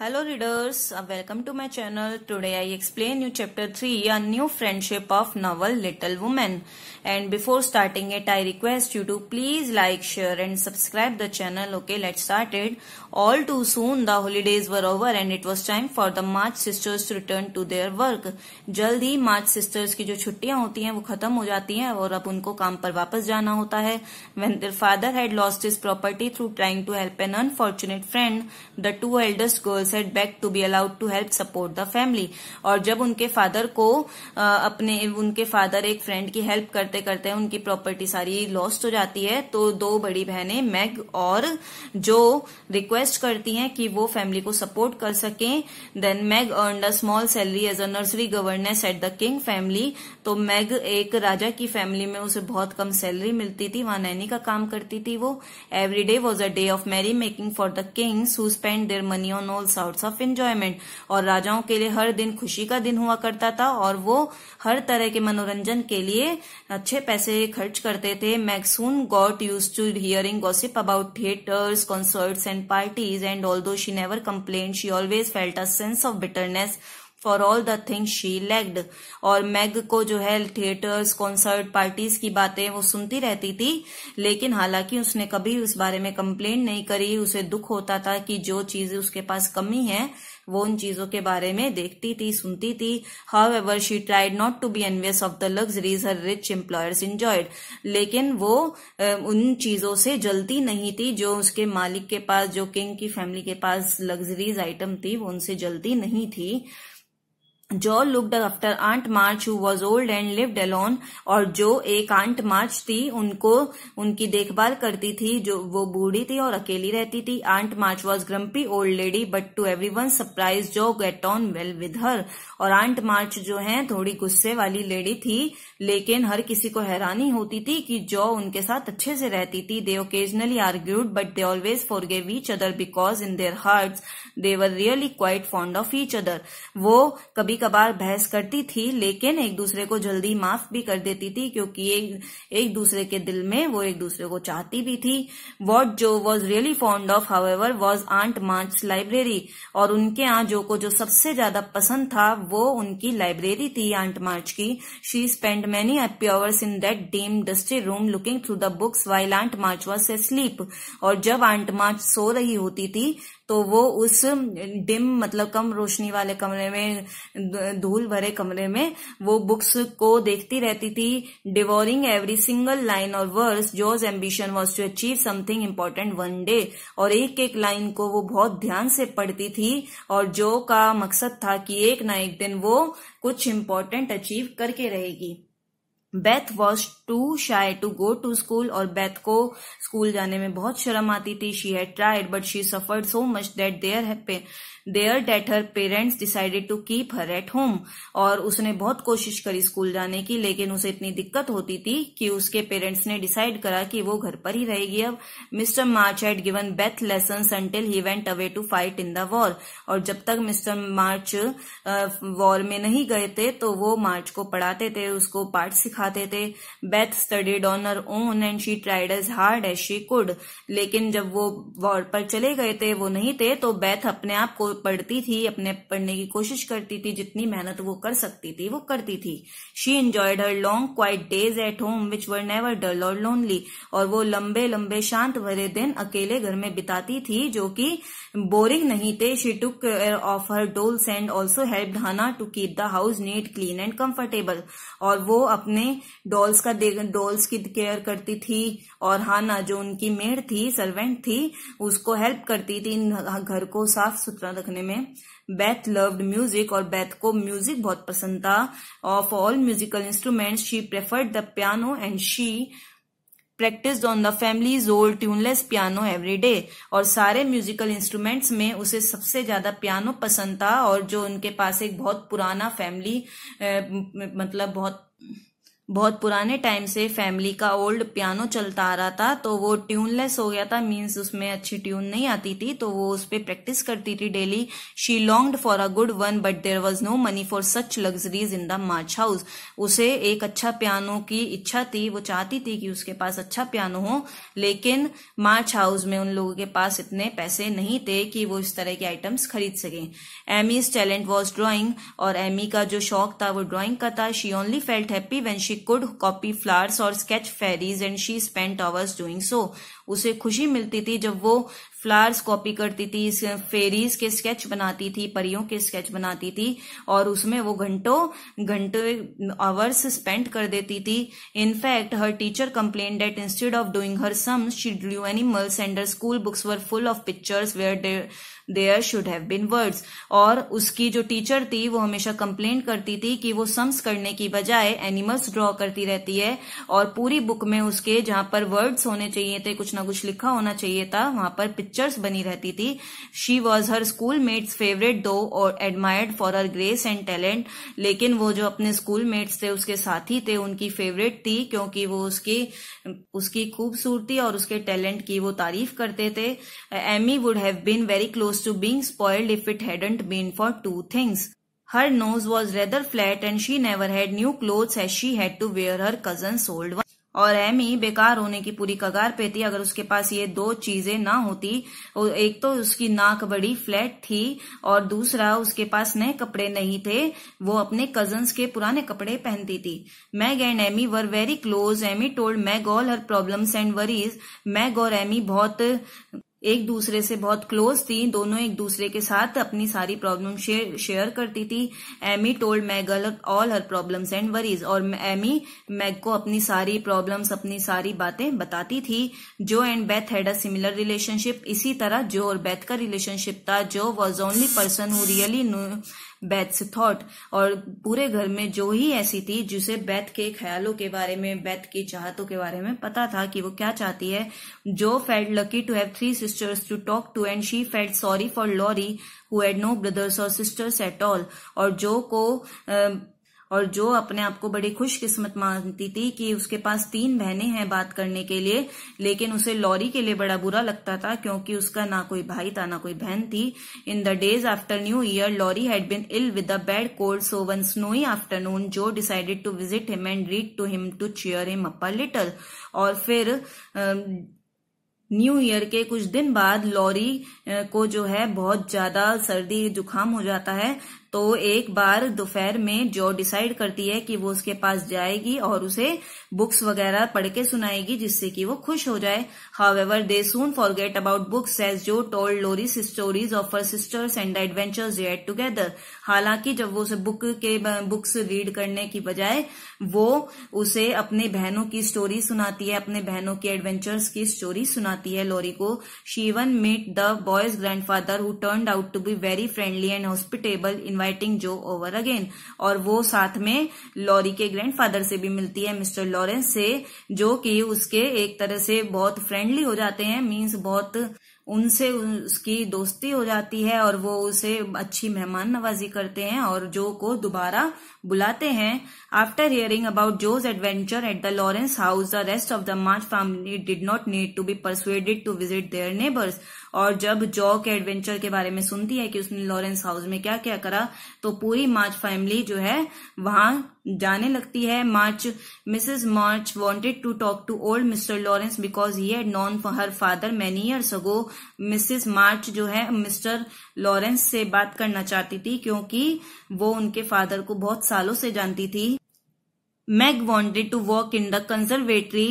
Hello readers welcome to my channel today I explain you chapter three a new friendship of novel Little Women and before starting it I request you to please like share and subscribe the channel okay let started all too soon the holidays were over and it was time for the March sisters return to their work जल्द ही मार्च sisters की जो छुट्टियां होती हैं वो खत्म हो जाती हैं और अब उनको काम पर वापस जाना होता है when their father had lost this property through trying to help an unfortunate friend the two elders girls set back to be allowed to help support the family और जब उनके फादर को अपने उनके फादर एक फ्रेंड की help करते करते उनकी प्रॉपर्टी सारी लॉस्ट हो जाती है तो दो बड़ी बहनें मैग और जो रिक्वेस्ट करती हैं कि वो फैमिली को सपोर्ट कर सकें then Meg earn the small salary as a nursery governess at the king family तो मैग एक राजा की फैमिली में उसे बहुत कम सैलरी मिलती थी वहां नैनी का काम करती थी वो every day was a day of merry making for the kings who spend their money on all sorts of enjoyment और राजाओं के लिए हर दिन खुशी का दिन हुआ करता था और वो हर तरह के मनोरंजन के लिए अच्छे पैसे खर्च करते थे Meg soon got used to hearing gossip about theatres concerts and parties and all though she never complain she always felt a sense of bitterness for all the things she lacked और मैग को जो है theatres concert parties की बातें वो सुनती रहती थी लेकिन हालांकि उसने कभी उस बारे में कंप्लेन नहीं करी उसे दुख होता था कि जो चीजें उसके पास कमी है वो उन चीजों के बारे में देखती थी सुनती थी however she tried not to be envious of the luxuries her rich employers enjoyed लेकिन वो उन चीजों से जलती नहीं थी जो उसके मालिक के पास जो किंग की फैमिली के पास लग्जरीज आइटम थी वो उनसे जलती नहीं थी Jo looked after Aunt March who was old and lived alone और जो एक आंट मार्च थी उनको उनकी देखभाल करती थी जो वो बूढ़ी थी और अकेली रहती थी Aunt March was grumpy old lady but to everyone surprise Jo get on well with her और आंट मार्च जो है थोड़ी गुस्से वाली लेडी थी लेकिन हर किसी को हैरानी होती थी कि जो उनके साथ अच्छे से रहती थी they occasionally argued but they always forgave each other because in their heart they were really quite fond of each other वो कभी कभार बहस करती थी लेकिन एक दूसरे को जल्दी माफ भी कर देती थी क्योंकि एक, एक दूसरे के दिल में वो एक दूसरे को चाहती भी थी what Jo was really fond of however was Aunt March library और उनके यहाँ जो को जो सबसे ज्यादा पसंद था वो उनकी लाइब्रेरी थी आंट मार्च की she spend spent many happy hours in that dim, dusty room looking through the books while Aunt March was asleep. और जब Aunt March सो रही होती थी तो वो उस डिम मतलब कम रोशनी वाले कमरे में धूल भरे कमरे में वो बुक्स को देखती रहती थी डिवोरिंग एवरी सिंगल लाइन और वर्स Jo's ambition was to achieve something important one day और एक एक लाइन को वो बहुत ध्यान से पढ़ती थी और जो का मकसद था कि एक ना एक दिन वो कुछ इम्पोर्टेंट अचीव करके रहेगी Beth was too shy to go to school और बेथ को स्कूल जाने में बहुत शर्म आती थी she had tried but she suffered so much that there there that her parents decided to keep her at home और उसने बहुत कोशिश करी स्कूल जाने की लेकिन उसे इतनी दिक्कत होती थी कि उसके पेरेंट्स ने डिसाइड करा कि वो घर पर ही रहेगी अब Mr March had given Beth lesson until he went away to fight in the war और जब तक मिस्टर मार्च वॉर में नहीं गए थे तो वो मार्च को पढ़ाते थे उसको पाठ सिखाते थे Beth studied on her own and she tried as hard as she could लेकिन जब वो वॉर पर चले गए थे वो नहीं थे तो बेथ अपने आप को पढ़ती थी अपने पढ़ने की कोशिश करती थी जितनी मेहनत वो कर सकती थी वो करती थी she enjoyed her long quiet days at home which were never dull और लोनली और वो लंबे लंबे शांत भरे दिन अकेले घर में बिताती थी जो कि बोरिंग नहीं थे she took care of her dolls and also help Hannah to keep the house neat clean and comfortable और वो अपने डॉल्स का डॉल्स की केयर करती थी और हाना जो उनकी मेड थी सर्वेंट थी उसको हेल्प करती थी घर को साफ सुथरा रखने में बैथ लव्ड म्यूजिक और बैथ को म्यूजिक बहुत पसंद था of all musical instrument she preferred the piano and she practice on the family old tuneless piano every day और सारे म्यूजिकल इंस्ट्रूमेंट्स में उसे सबसे ज्यादा पियानो पसंद था और जो उनके पास एक बहुत पुराना फैमिली मतलब बहुत बहुत पुराने टाइम से फैमिली का ओल्ड पियानो चलता आ रहा था तो वो ट्यूनलेस हो गया था मीन्स उसमें अच्छी ट्यून नहीं आती थी तो वो उस पर प्रैक्टिस करती थी daily she longed for a good one but there was no money for such luxuries in the March house उसे एक अच्छा पियानो की इच्छा थी वो चाहती थी कि उसके पास अच्छा पियानो हो लेकिन मार्च हाउस में उन लोगों के पास इतने पैसे नहीं थे कि वो इस तरह के आइटम्स खरीद सके एमीज टैलेंट वॉज ड्रॉइंग और एमी का जो शौक था वो ड्रॉइंग का था she only felt happy when she she could copy flowers और sketch fairies and she spent hours doing so उसे खुशी मिलती थी जब वो फ्लावर्स कॉपी करती थी फेरीज के स्केच बनाती थी परियों के स्केच बनाती थी और उसमें वो घंटों घंटे आवर्स स्पेंड कर देती थी in fact her teacher complain that instead of doing her sums she drew animals and school books were full of pictures where there should have been words और उसकी जो टीचर थी वो हमेशा कंप्लेन करती थी कि वो सम्स करने की बजाय एनिमल्स ड्रॉ करती रहती है और पूरी बुक में उसके जहां पर वर्ड्स होने चाहिए थे कुछ ना कुछ लिखा होना चाहिए था वहां पर पिक्चर्स बनी रहती थी she was her school mates favourite though और admired for her grace and talent लेकिन वो जो अपने स्कूल मेट्स थे उसके साथी थे उनकी फेवरेट थी क्योंकि वो उसकी उसकी खूबसूरती और उसके टैलेंट की वो तारीफ करते थे Amy would have been very close close to being spoiled if it hadn't been for two things. Her nose was rather flat and she never had new clothes as she had to wear her cousin's old ones. और Amy बेकार होने की पूरी कगार पे थी अगर उसके पास ये दो चीजें ना होती एक तो उसकी नाक बड़ी फ्लैट थी और दूसरा उसके पास नए कपड़े नहीं थे वो अपने कजन्स के पुराने कपड़े पहनती थी Meg and Amy were very close Amy told Meg all her problems and worries Meg और एमी बहुत एक दूसरे से बहुत क्लोज थी दोनों एक दूसरे के साथ अपनी सारी प्रॉब्लम शेयर करती थी Amy told Meg all her problems and worries और एमी मैग को अपनी सारी प्रॉब्लम्स अपनी सारी बातें बताती थी Jo and Beth had a similar relationship इसी तरह जो और बेथ का रिलेशनशिप था Jo was only person who really Beth's thought और पूरे घर में जो ही ऐसी थी जिसे बैथ के ख्यालों के बारे में बैथ की चाहतों के बारे में पता था कि वो क्या चाहती है Jo felt lucky to have three sisters to talk to and she felt sorry for Laurie who had no brothers और सिस्टर्स एट ऑल और जो को uh, और जो अपने आप को बड़ी खुशकिस्मत मानती थी कि उसके पास तीन बहनें हैं बात करने के लिए लेकिन उसे लॉरी के लिए बड़ा बुरा लगता था क्योंकि उसका ना कोई भाई था ना कोई बहन थी in the days after New Year Laurie had been ill with a bad cold so one snowy afternoon Jo decided to visit him and read to him to cheer him up a little और फिर new um, year के कुछ दिन बाद lorry uh, को जो है बहुत ज्यादा सर्दी जुकाम हो जाता है तो एक बार दोपहर में जो डिसाइड करती है कि वो उसके पास जाएगी और उसे बुक्स वगैरह पढ़ के सुनाएगी जिससे कि वो खुश हो जाए however they soon forget about books as Jo told Laurie stories of her sisters and adventures at together हालांकि जब वो उसे बुक के बुक्स रीड करने की बजाय वो उसे अपने बहनों की स्टोरी सुनाती है अपने बहनों की एडवेंचर्स की स्टोरी सुनाती है लोरी को she even met the boy's grandfather who turn out to be very friendly and hospitable invite inviting Jo over again और वो साथ में लॉरी के ग्रैंडफादर से भी मिलती है मिस्टर लॉरेंस से जो कि उसके एक तरह से बहुत फ्रेंडली हो जाते हैं मीन्स बहुत उनसे उसकी दोस्ती हो जाती है और वो उसे अच्छी मेहमान नवाजी करते हैं और जो को दोबारा बुलाते हैं after hearing about Jo's adventure at the Laurence house the rest of the March family did not need to be persuaded to visit their neighbours और जब जो के एडवेंचर के बारे में सुनती है कि उसने लॉरेंस हाउस में क्या क्या करा तो पूरी मार्च फैमिली जो है वहां जाने लगती है March Mrs March wanted to talk to old Mr Laurence because he had known her father many years ago Mrs March जो है मिस्टर लॉरेंस से बात करना चाहती थी क्योंकि वो उनके फादर को बहुत सालों से जानती थी Meg wanted to work in the conservatory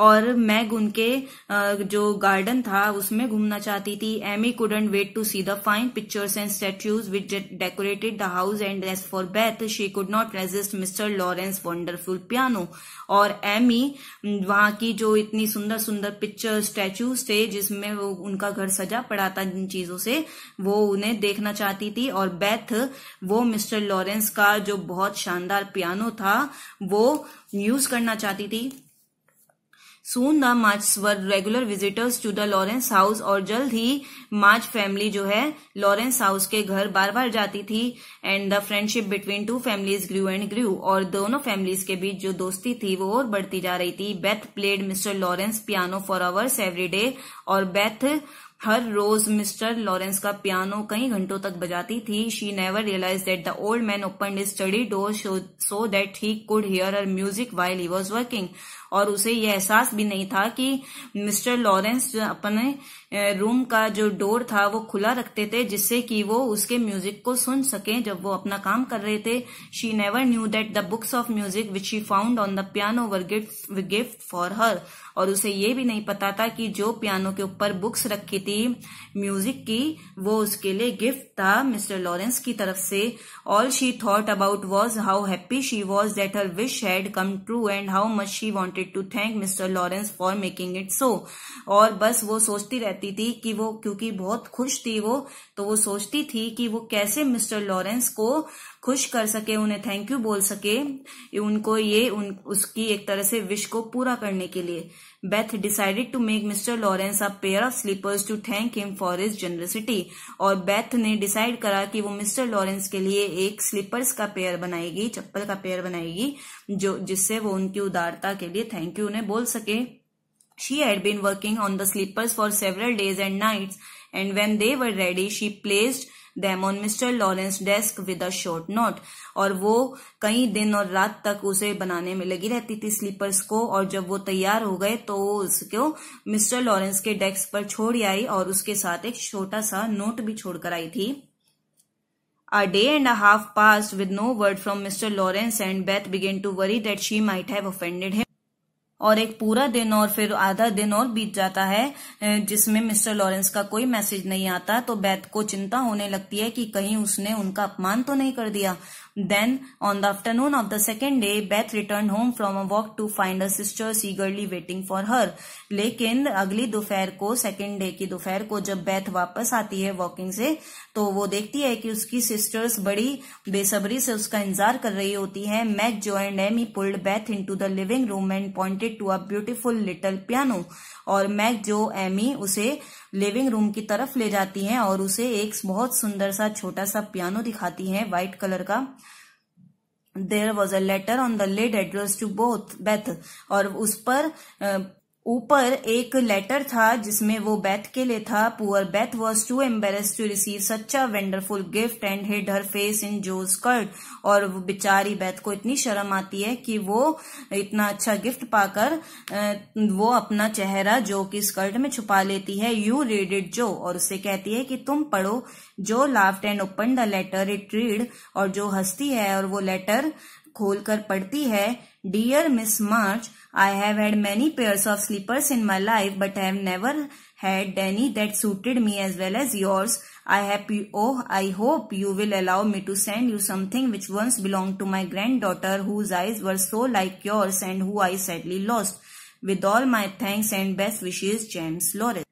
और मैं उनके जो गार्डन था उसमें घूमना चाहती थी Amy couldn't wait to see the fine pictures and statues which decorated the house and as for Beth she could not resist Mr Laurence wonderful piano और एमी वहां की जो इतनी सुंदर सुंदर पिक्चर स्टेच्यूज थे जिसमें वो उनका घर सजा पड़ा था जिन चीजों से वो उन्हें देखना चाहती थी और बेथ वो मिस्टर लॉरेंस का जो बहुत शानदार पियानो था वो यूज करना चाहती थी soon the March were regular visitors to the Laurence house और जल्द ही मार्च फैमिली जो है लॉरेंस हाउस के घर बार बार जाती थी and the friendship between two families grew and grew और दोनों फैमिलीज के बीच जो दोस्ती थी वो और बढ़ती जा रही थी Beth played Mr Laurence piano for hours every day और बेथ हर रोज मिस्टर लॉरेंस का पियानो कई घंटों तक बजाती थी she never realise that the old man open his study door so that he could hear her music while he was working और उसे यह एहसास भी नहीं था कि मिस्टर लॉरेंस अपने रूम का जो डोर था वो खुला रखते थे जिससे कि वो उसके म्यूजिक को सुन सकें जब वो अपना काम कर रहे थे she never knew that the books of music which she found on the piano were gift gift for her और उसे ये भी नहीं पता था कि जो पियानो के ऊपर बुक्स रखी थी म्यूजिक की वो उसके लिए गिफ्ट था मिस्टर लॉरेंस की तरफ से all she thought about was how happy she was that her wish had come true and how much she wanted to thank Mr Laurence for making it so और बस वो सोचती रहती रहती थी कि वो क्योंकि बहुत खुश थी वो तो वो सोचती थी कि वो कैसे मिस्टर लॉरेंस को खुश कर सके उन्हें थैंक यू बोल सके उनको ये उन उसकी एक तरह से विश को पूरा करने के लिए Beth decided to make Mr Laurence a pair of slippers to thank him for his generosity और बेथ ने डिसाइड करा कि वो मिस्टर लॉरेंस के लिए एक स्लीपर्स का पेयर बनाएगी चप्पल का पेयर बनाएगी जो जिससे वो उनकी उदारता के लिए थैंक यू उन्हें बोल सके She had been working on the slippers for several days and nights, and when they were ready, she placed them on Mr. Lawrence desk with a short note. और वो कई दिन और रात तक उसे बनाने में लगी रहती थी स्लीपर्स को और जब वो तैयार हो गए तो उसको मिस्टर लॉरेंस के डेस्क पर छोड़ आई और उसके साथ एक छोटा सा नोट भी छोड़कर आई थी A day and a half passed with no word from Mr. Lawrence, and Beth began to worry that she might have offended him. और एक पूरा दिन और फिर आधा दिन और बीत जाता है जिसमें मिस्टर लॉरेंस का कोई मैसेज नहीं आता तो बैथ को चिंता होने लगती है कि कहीं उसने उनका अपमान तो नहीं कर दिया then on the afternoon of the second day Beth return home from a walk to find a sister eagerly waiting for her लेकिन अगली दोपहर को सेकेंड डे की दोपहर को जब बैथ वापस आती है वॉकिंग से तो वो देखती है कि उसकी सिस्टर्स बड़ी बेसब्री से उसका इंतजार कर रही होती है Meg Jo and Amy pulled Beth into the living room and pointed to a beautiful little piano और मैक जो एमी उसे लिविंग रूम की तरफ ले जाती हैं और उसे एक बहुत सुंदर सा छोटा सा पियानो दिखाती हैं व्हाइट कलर का there was a letter on the lid address to both Beth और उस पर ऊपर एक लेटर था जिसमें वो बैथ के लिए था poor Beth was too embarrassed to receive such a wonderful gift and hid her face in Jo skirt और वो बिचारी बैथ को इतनी शर्म आती है कि वो इतना अच्छा गिफ्ट पाकर वो अपना चेहरा जो की स्कर्ट में छुपा लेती है यू रीड इट जो और उसे कहती है कि तुम पढ़ो Jo laughed and open the letter it read और जो हंसती है और वो लेटर खोलकर पढ़ती है dear Miss March I have had many pairs of slippers in my life but I have never had any that suited me as well as yours. I happy oh I hope you will allow me to send you something which once belonged to my granddaughter whose eyes were so like yours and who I sadly lost. With all my thanks and best wishes, James Lawrence.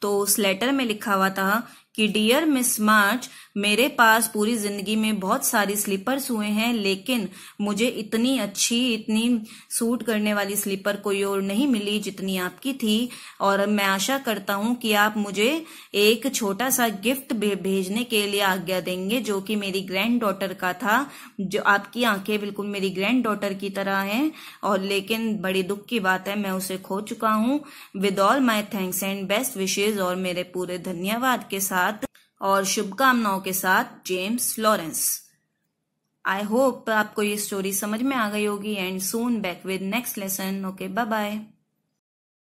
तो उस letter में लिखा हुआ था कि dear Miss मार्च मेरे पास पूरी जिंदगी में बहुत सारी स्लीपर्स हुए हैं लेकिन मुझे इतनी अच्छी इतनी सूट करने वाली स्लीपर कोई और नहीं मिली जितनी आपकी थी और मैं आशा करता हूं कि आप मुझे एक छोटा सा गिफ्ट भेजने के लिए आज्ञा देंगे जो कि मेरी ग्रैंड डॉटर का था जो आपकी आंखें बिल्कुल मेरी ग्रैंड डॉटर की तरह है और लेकिन बड़ी दुख की बात है मैं उसे खो चुका हूं with all my thanks and best wishes और मेरे पूरे धन्यवाद के साथ और शुभकामनाओं के साथ जेम्स लॉरेंस आई होप आपको ये स्टोरी समझ में आ गई होगी and soon back with next lesson okay bye bye